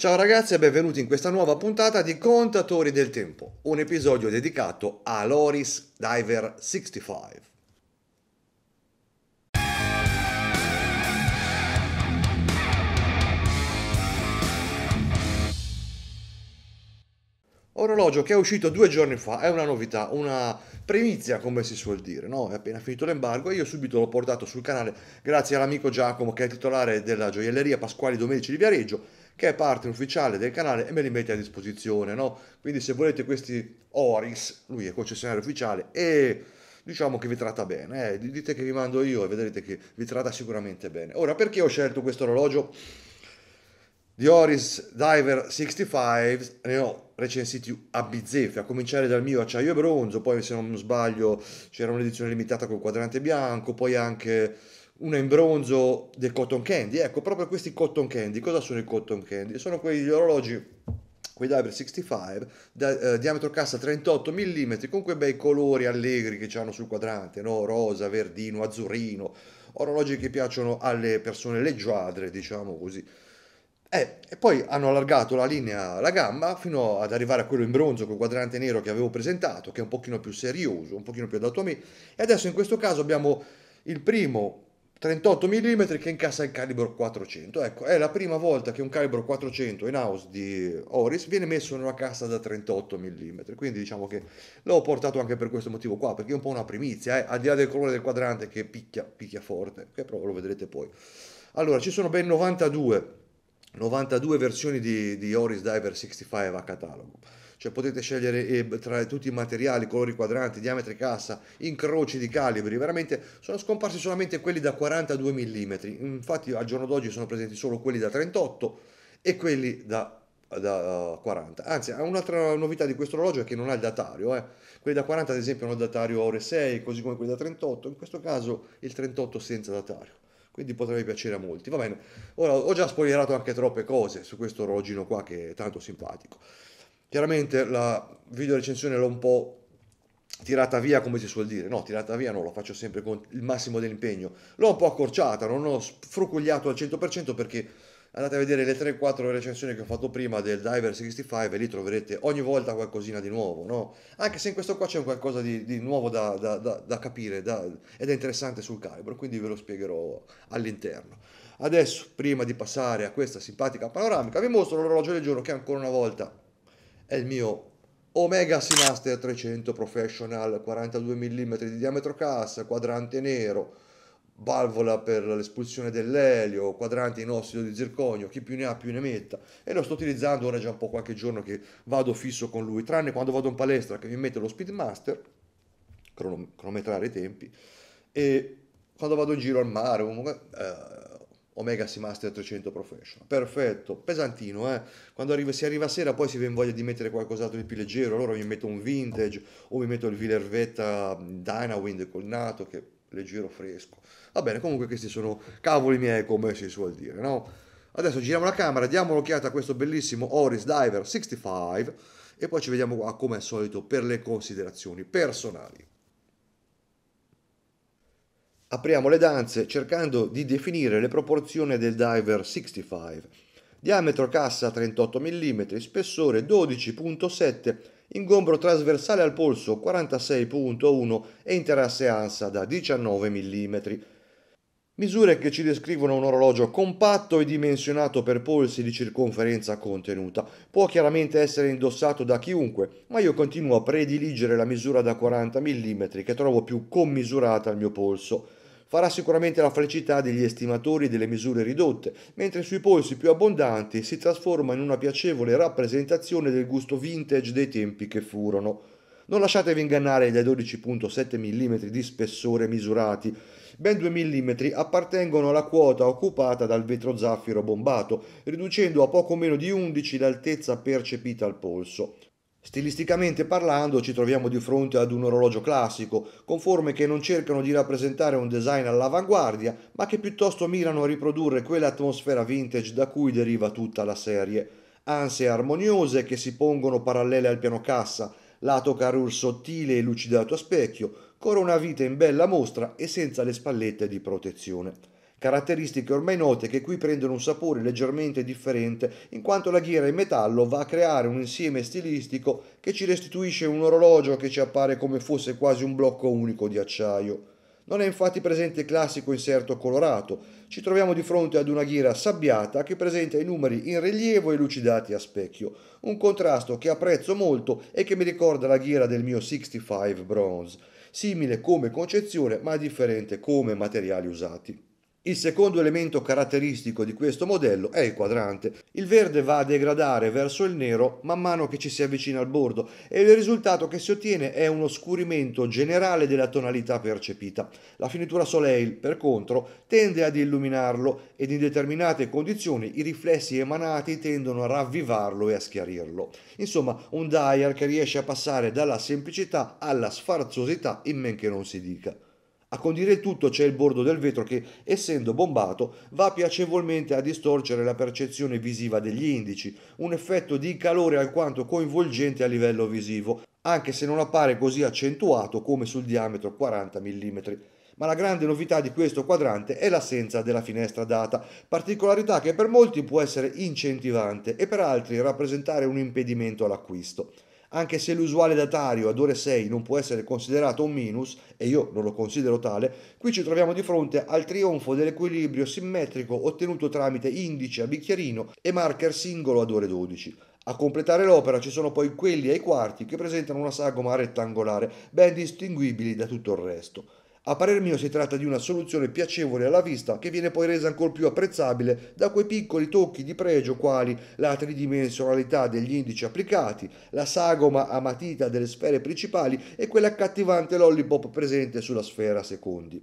Ciao ragazzi e benvenuti in questa nuova puntata di Contatori del Tempo, un episodio dedicato a Loris Diver 65. Orologio che è uscito due giorni fa, è una novità, una primizia come si suol dire, no? È appena finito l'embargo e io subito l'ho portato sul canale grazie all'amico Giacomo che è titolare della gioielleria Pasquali Domenici di Viareggio che è parte ufficiale del canale e me li mette a disposizione, no? Quindi se volete questi Oris, lui è concessionario ufficiale e diciamo che vi tratta bene, eh? dite che vi mando io e vedrete che vi tratta sicuramente bene. Ora, perché ho scelto questo orologio? Di Oris Diver 65 ne ho recensiti a bizzeffe, a cominciare dal mio acciaio e bronzo, poi se non sbaglio c'era un'edizione limitata col quadrante bianco, poi anche una in bronzo del cotton candy. Ecco, proprio questi cotton candy, cosa sono i cotton candy? Sono quegli orologi quei Diver 65 da, eh, diametro cassa 38 mm con quei bei colori allegri che hanno sul quadrante no? rosa, verdino, azzurrino orologi che piacciono alle persone leggiadre diciamo così eh, e poi hanno allargato la linea, la gamma, fino ad arrivare a quello in bronzo col quadrante nero che avevo presentato, che è un pochino più serioso, un pochino più adatto a me. E adesso in questo caso abbiamo il primo 38 mm che incassa il calibro 400. Ecco, è la prima volta che un calibro 400 in house di Oris viene messo in una cassa da 38 mm. Quindi diciamo che l'ho portato anche per questo motivo qua, perché è un po' una primizia, eh? al di là del colore del quadrante che picchia, picchia forte, che però lo vedrete poi. Allora, ci sono ben 92, 92 versioni di, di Oris Diver 65 a catalogo cioè potete scegliere eh, tra tutti i materiali, colori quadranti, diametri cassa, incroci di calibri, veramente sono scomparsi solamente quelli da 42 mm, infatti al giorno d'oggi sono presenti solo quelli da 38 e quelli da da 40 eh, anzi un'altra novità di questo orologio è che non ha il datario eh. quelli da 40 ad esempio hanno il datario ore 6 così come quelli da 38 in questo caso il 38 senza datario quindi potrebbe piacere a molti va bene ora ho già spoilerato anche troppe cose su questo orologino qua che è tanto simpatico Chiaramente la video recensione l'ho un po' tirata via come si suol dire, no, tirata via no, lo faccio sempre con il massimo dell'impegno, l'ho un po' accorciata, non ho frucugliato al 100% perché andate a vedere le 3-4 recensioni che ho fatto prima del Diver 65 e lì troverete ogni volta qualcosina di nuovo, no? anche se in questo qua c'è qualcosa di, di nuovo da, da, da, da capire ed è interessante sul calibro, quindi ve lo spiegherò all'interno. Adesso, prima di passare a questa simpatica panoramica, vi mostro l'orologio del giorno che ancora una volta è il mio Omega Seamaster 300 Professional 42 mm di diametro cassa, quadrante nero, valvola per l'espulsione dell'elio, quadrante in ossido di zirconio, chi più ne ha più ne metta e lo sto utilizzando ora già un po' qualche giorno che vado fisso con lui, tranne quando vado in palestra che mi mette lo Speedmaster, cronometrare i tempi, e quando vado in giro al mare, eh, Omega Seamaster 300 Professional. Perfetto, pesantino, eh? Quando arriva, si arriva a sera poi si viene voglia di mettere qualcos'altro di più leggero, allora mi metto un vintage o mi metto il Villervetta Dynawind col nato che è leggero fresco. Va bene, comunque questi sono cavoli miei come si suol dire, no? Adesso giriamo la camera, diamo un'occhiata a questo bellissimo Oris Diver 65 e poi ci vediamo qua come al solito per le considerazioni personali. Apriamo le danze cercando di definire le proporzioni del diver 65. Diametro cassa 38 mm, spessore 12.7, ingombro trasversale al polso 46.1 e interasse ansa da 19 mm. Misure che ci descrivono un orologio compatto e dimensionato per polsi di circonferenza contenuta. Può chiaramente essere indossato da chiunque, ma io continuo a prediligere la misura da 40 mm che trovo più commisurata al mio polso farà sicuramente la felicità degli estimatori delle misure ridotte, mentre sui polsi più abbondanti si trasforma in una piacevole rappresentazione del gusto vintage dei tempi che furono. Non lasciatevi ingannare dai 12.7 mm di spessore misurati, ben 2 mm appartengono alla quota occupata dal vetro zaffiro bombato, riducendo a poco meno di 11 l'altezza percepita al polso. Stilisticamente parlando ci troviamo di fronte ad un orologio classico, con forme che non cercano di rappresentare un design all'avanguardia, ma che piuttosto mirano a riprodurre quell'atmosfera vintage da cui deriva tutta la serie. Anse armoniose che si pongono parallele al piano cassa, lato carur sottile e lucidato a specchio, corona vite in bella mostra e senza le spallette di protezione caratteristiche ormai note che qui prendono un sapore leggermente differente in quanto la ghiera in metallo va a creare un insieme stilistico che ci restituisce un orologio che ci appare come fosse quasi un blocco unico di acciaio. Non è infatti presente il classico inserto colorato, ci troviamo di fronte ad una ghiera sabbiata che presenta i numeri in rilievo e lucidati a specchio, un contrasto che apprezzo molto e che mi ricorda la ghiera del mio 65 Bronze, simile come concezione ma differente come materiali usati. Il secondo elemento caratteristico di questo modello è il quadrante. Il verde va a degradare verso il nero man mano che ci si avvicina al bordo e il risultato che si ottiene è uno scurimento generale della tonalità percepita. La finitura Soleil, per contro, tende ad illuminarlo ed in determinate condizioni i riflessi emanati tendono a ravvivarlo e a schiarirlo. Insomma, un dyer che riesce a passare dalla semplicità alla sfarzosità in men che non si dica. A condire il tutto c'è il bordo del vetro che, essendo bombato, va piacevolmente a distorcere la percezione visiva degli indici, un effetto di calore alquanto coinvolgente a livello visivo, anche se non appare così accentuato come sul diametro 40 mm. Ma la grande novità di questo quadrante è l'assenza della finestra data, particolarità che per molti può essere incentivante e per altri rappresentare un impedimento all'acquisto anche se l'usuale datario ad ore 6 non può essere considerato un minus, e io non lo considero tale, qui ci troviamo di fronte al trionfo dell'equilibrio simmetrico ottenuto tramite indice a bicchierino e marker singolo ad ore 12. A completare l'opera ci sono poi quelli ai quarti che presentano una sagoma rettangolare, ben distinguibili da tutto il resto. A parer mio si tratta di una soluzione piacevole alla vista che viene poi resa ancor più apprezzabile da quei piccoli tocchi di pregio quali la tridimensionalità degli indici applicati, la sagoma a matita delle sfere principali e quell'accattivante lollipop presente sulla sfera secondi.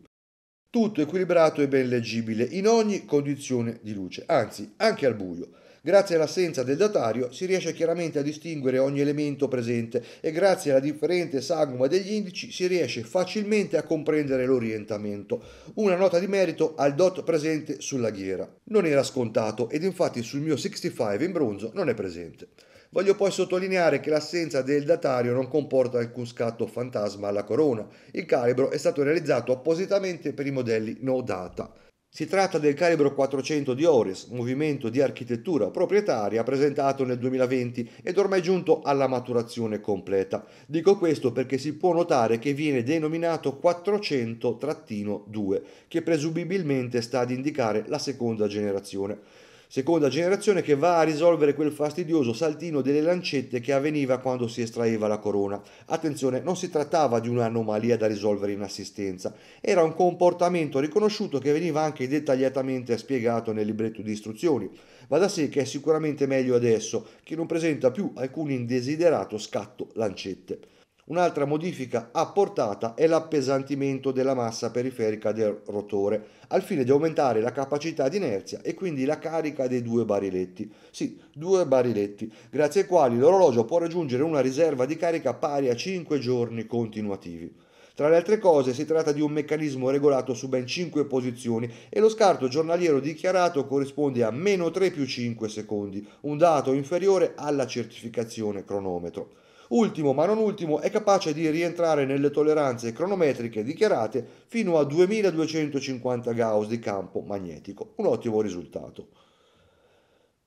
Tutto equilibrato e ben leggibile in ogni condizione di luce, anzi anche al buio. Grazie all'assenza del datario si riesce chiaramente a distinguere ogni elemento presente e grazie alla differente sagoma degli indici si riesce facilmente a comprendere l'orientamento. Una nota di merito al dot presente sulla ghiera. Non era scontato ed infatti sul mio 65 in bronzo non è presente. Voglio poi sottolineare che l'assenza del datario non comporta alcun scatto fantasma alla corona. Il calibro è stato realizzato appositamente per i modelli no data. Si tratta del calibro 400 di Oris, movimento di architettura proprietaria presentato nel 2020 ed ormai giunto alla maturazione completa. Dico questo perché si può notare che viene denominato 400-2, che presumibilmente sta ad indicare la seconda generazione seconda generazione che va a risolvere quel fastidioso saltino delle lancette che avveniva quando si estraeva la corona. Attenzione, non si trattava di un'anomalia da risolvere in assistenza, era un comportamento riconosciuto che veniva anche dettagliatamente spiegato nel libretto di istruzioni. Va da sé che è sicuramente meglio adesso, che non presenta più alcun indesiderato scatto lancette. Un'altra modifica apportata è l'appesantimento della massa periferica del rotore, al fine di aumentare la capacità di inerzia e quindi la carica dei due bariletti. Sì, due bariletti, grazie ai quali l'orologio può raggiungere una riserva di carica pari a 5 giorni continuativi. Tra le altre cose si tratta di un meccanismo regolato su ben 5 posizioni e lo scarto giornaliero dichiarato corrisponde a meno 3 più 5 secondi, un dato inferiore alla certificazione cronometro. Ultimo ma non ultimo è capace di rientrare nelle tolleranze cronometriche dichiarate fino a 2250 Gauss di campo magnetico, un ottimo risultato.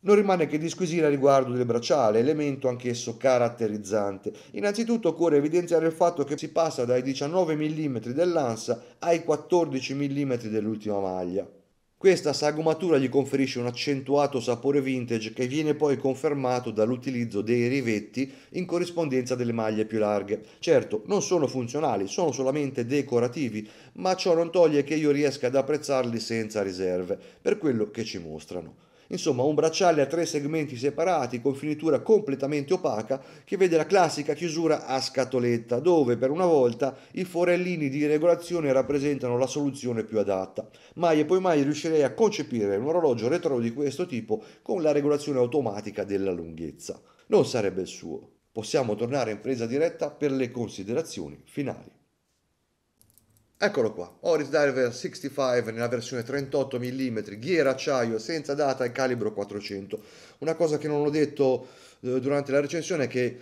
Non rimane che disquisire riguardo del bracciale, elemento anch'esso caratterizzante. Innanzitutto occorre evidenziare il fatto che si passa dai 19 mm dell'ansa ai 14 mm dell'ultima maglia. Questa sagomatura gli conferisce un accentuato sapore vintage che viene poi confermato dall'utilizzo dei rivetti in corrispondenza delle maglie più larghe. Certo, non sono funzionali, sono solamente decorativi, ma ciò non toglie che io riesca ad apprezzarli senza riserve, per quello che ci mostrano. Insomma, un bracciale a tre segmenti separati con finitura completamente opaca che vede la classica chiusura a scatoletta, dove per una volta i forellini di regolazione rappresentano la soluzione più adatta. Mai e poi mai riuscirei a concepire un orologio retro di questo tipo con la regolazione automatica della lunghezza. Non sarebbe il suo. Possiamo tornare in presa diretta per le considerazioni finali. Eccolo qua, Oris Diver 65 nella versione 38 mm, ghiera acciaio senza data e calibro 400. Una cosa che non ho detto eh, durante la recensione è che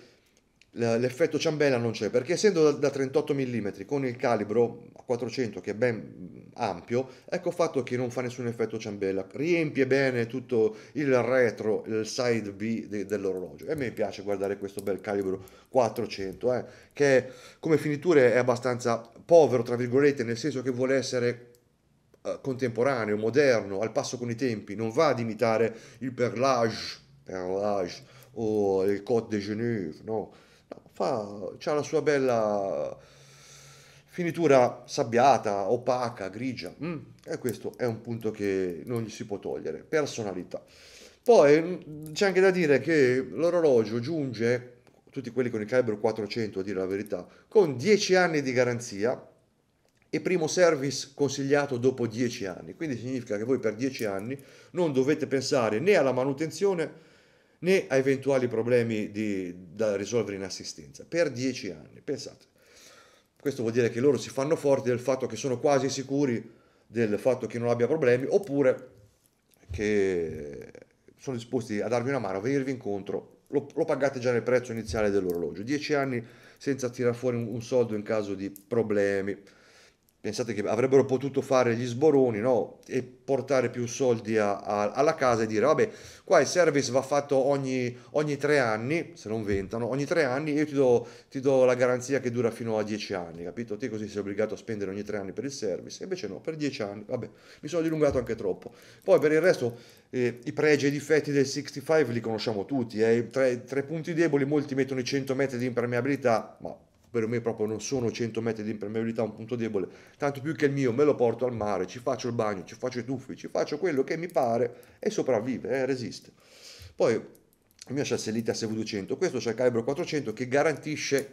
l'effetto ciambella non c'è perché essendo da 38 mm con il calibro 400 che è ben ampio ecco fatto che non fa nessun effetto ciambella riempie bene tutto il retro il side B de- dell'orologio e a me piace guardare questo bel calibro 400 eh, che come finiture è abbastanza povero tra virgolette nel senso che vuole essere eh, contemporaneo moderno al passo con i tempi non va ad imitare il perlage, perlage o il cote de Genève no No, fa, ha la sua bella finitura sabbiata, opaca, grigia. Mm. E questo è un punto che non gli si può togliere. Personalità. Poi mm, c'è anche da dire che l'orologio giunge, tutti quelli con il calibro 400 a dire la verità, con 10 anni di garanzia e primo service consigliato dopo 10 anni. Quindi significa che voi per 10 anni non dovete pensare né alla manutenzione né a eventuali problemi di, da risolvere in assistenza, per dieci anni, pensate. Questo vuol dire che loro si fanno forti del fatto che sono quasi sicuri del fatto che non abbia problemi, oppure che sono disposti a darvi una mano, a venirvi incontro, lo, lo pagate già nel prezzo iniziale dell'orologio, dieci anni senza tirar fuori un, un soldo in caso di problemi. Pensate che avrebbero potuto fare gli sboroni no? e portare più soldi a, a, alla casa e dire vabbè qua il service va fatto ogni, ogni tre anni, se non ventano, ogni tre anni io ti do, ti do, la garanzia che dura fino a dieci anni, capito? Te così sei obbligato a spendere ogni tre anni per il service, invece no, per dieci anni, vabbè, mi sono dilungato anche troppo. Poi per il resto eh, i pregi e i difetti del 65 li conosciamo tutti, eh? tre, tre punti deboli, molti mettono i 100 metri di impermeabilità, ma per me proprio non sono 100 metri di impermeabilità un punto debole, tanto più che il mio me lo porto al mare, ci faccio il bagno, ci faccio i tuffi, ci faccio quello che mi pare e sopravvive, eh, resiste. Poi il mio c'è l'ITA SV200, questo c'è il calibro 400 che garantisce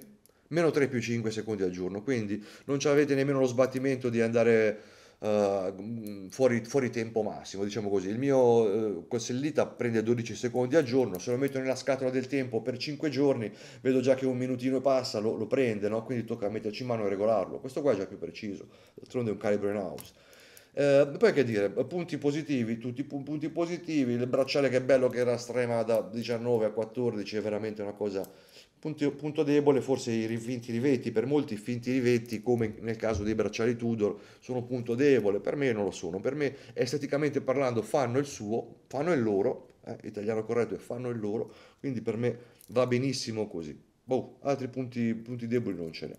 meno 3 più 5 secondi al giorno, quindi non avete nemmeno lo sbattimento di andare uh, fuori, fuori, tempo massimo, diciamo così. Il mio uh, eh, Corsellita prende 12 secondi al giorno, se lo metto nella scatola del tempo per 5 giorni vedo già che un minutino passa, lo, lo prende, no? quindi tocca metterci in mano e regolarlo. Questo qua è già più preciso, d'altronde è un calibro in house. Eh, poi che dire, punti positivi, tutti i punti positivi, il bracciale che bello che era strema da 19 a 14 è veramente una cosa, punto, punto debole forse i finti rivetti, per molti i finti rivetti come nel caso dei bracciali Tudor sono punto debole, per me non lo sono, per me esteticamente parlando fanno il suo, fanno il loro, eh, italiano corretto e fanno il loro, quindi per me va benissimo così. Boh, altri punti, punti deboli non ce n'è.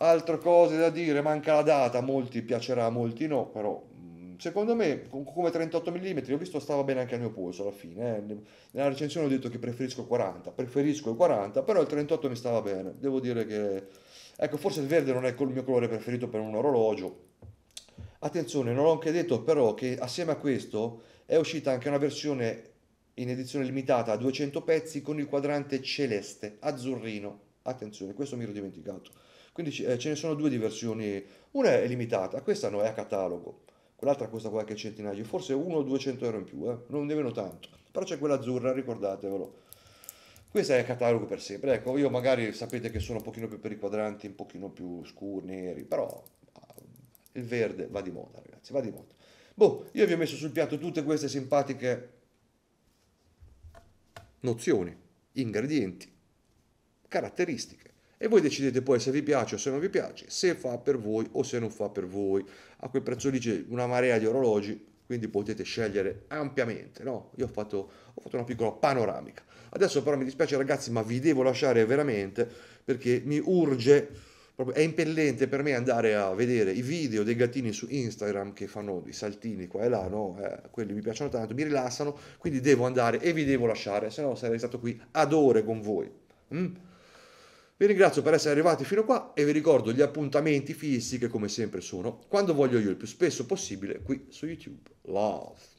Altre cose da dire, manca la data, molti piacerà, molti no, però mm, secondo me come 38 mm ho visto stava bene anche al mio polso alla fine eh. nella recensione ho detto che preferisco il 40 preferisco il 40 però il 38 mi stava bene devo dire che ecco forse il verde non è il mio colore preferito per un orologio attenzione non ho anche detto però che assieme a questo è uscita anche una versione in edizione limitata a 200 pezzi con il quadrante celeste azzurrino attenzione questo mi ero dimenticato quindi eh, ce ne sono due di versioni, una è limitata, questa no, è a catalogo, quell'altra costa qualche centinaio, forse 1 o 200 euro in più, eh? non nemmeno tanto, però c'è quella azzurra, ricordatevelo. Questa è a catalogo per sempre, ecco, io magari sapete che sono un pochino più per i quadranti, un pochino più scuri, neri, però ah, il verde va di moda ragazzi, va di moda. Boh, io vi ho messo sul piatto tutte queste simpatiche nozioni, ingredienti, caratteristiche e voi decidete poi se vi piace o se non vi piace, se fa per voi o se non fa per voi. A quel prezzo lì c'è una marea di orologi, quindi potete scegliere ampiamente. No? Io ho fatto, ho fatto una piccola panoramica. Adesso però mi dispiace ragazzi, ma vi devo lasciare veramente perché mi urge è impellente per me andare a vedere i video dei gattini su Instagram che fanno i saltini qua e là, no? eh, quelli mi piacciono tanto, mi rilassano, quindi devo andare e vi devo lasciare, se no sarei stato qui ad ore con voi. Mm? Vi ringrazio per essere arrivati fino qua e vi ricordo gli appuntamenti fissi che come sempre sono quando voglio io il più spesso possibile qui su YouTube. Love!